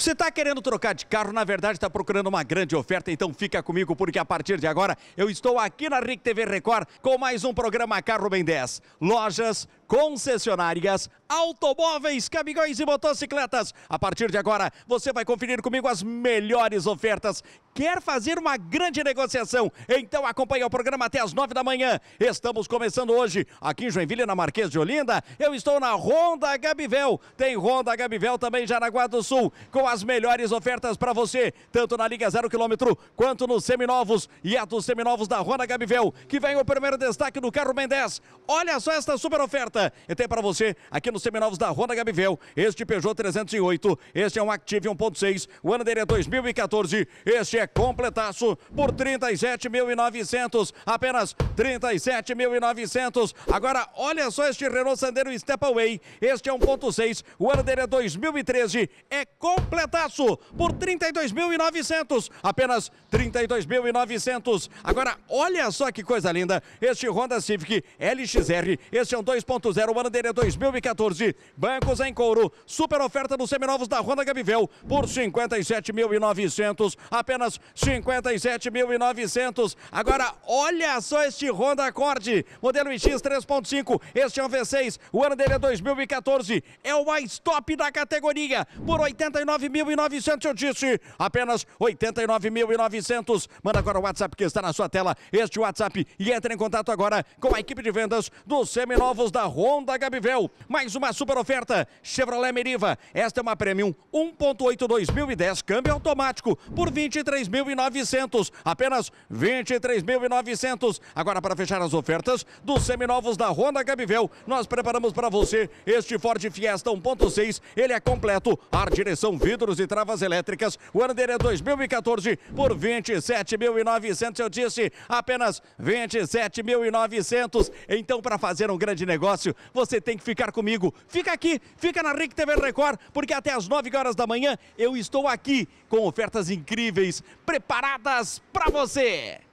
Você está querendo trocar de carro, na verdade está procurando uma grande oferta, então fica comigo porque a partir de agora eu estou aqui na RIC TV Record com mais um programa Carro Bem 10. Lojas, concessionárias automóveis, caminhões e motocicletas. A partir de agora, você vai conferir comigo as melhores ofertas. Quer fazer uma grande negociação? Então acompanhe o programa até as nove da manhã. Estamos começando hoje aqui em Joinville, na Marquês de Olinda. Eu estou na Ronda Gabivel. Tem Ronda Gabivel também em Jaraguá do Sul, com as melhores ofertas para você, tanto na Liga Zero Quilômetro quanto nos seminovos. E a dos seminovos da Ronda Gabivel, que vem o primeiro destaque do carro Ben 10. Olha só esta super oferta oferta e tem para você aqui nos seminovos da Honda Gabivel. Este Peugeot 308, este é um Active 1.6, o ano dele é 2014. Este é completaço por 37.900, apenas 37.900. Agora olha só este Renault Sandero Stepaway, este é 1.6, o ano dele é 2013, é completaço por 32.900, apenas 32.900. Agora olha só que coisa linda, este Honda Civic LXR, este é um 2.0 980 Bandeira 2014. Bancos em couro. Super oferta dos seminovos da Ronda Gabivel por 57.900. Apenas 57.900. Agora, olha só este Honda Accord. Modelo iX 3.5. Este é um V6. O ano dele é 2014. É o mais top da categoria. Por 89.900, eu disse. Apenas 89.900. Manda agora o WhatsApp que está na sua tela. Este WhatsApp. E entre em contato agora com a equipe de vendas dos seminovos da Honda. Honda Gabivel. Mais uma super oferta Chevrolet Meriva. Esta é uma Premium 1.8 2010, câmbio automático por 23.900, apenas 23.900. Agora para fechar as ofertas dos seminovos da Honda Gabivel, nós preparamos para você este Ford Fiesta 1.6. Ele é completo, ar, direção, vidros e travas elétricas. O ano dele é 2014 por 27.900, eu disse, apenas 27.900. Então para fazer um grande negócio negócio, você tem que ficar comigo. Fica aqui, fica na RIC TV Record, porque até às 9 horas da manhã eu estou aqui com ofertas incríveis preparadas para você.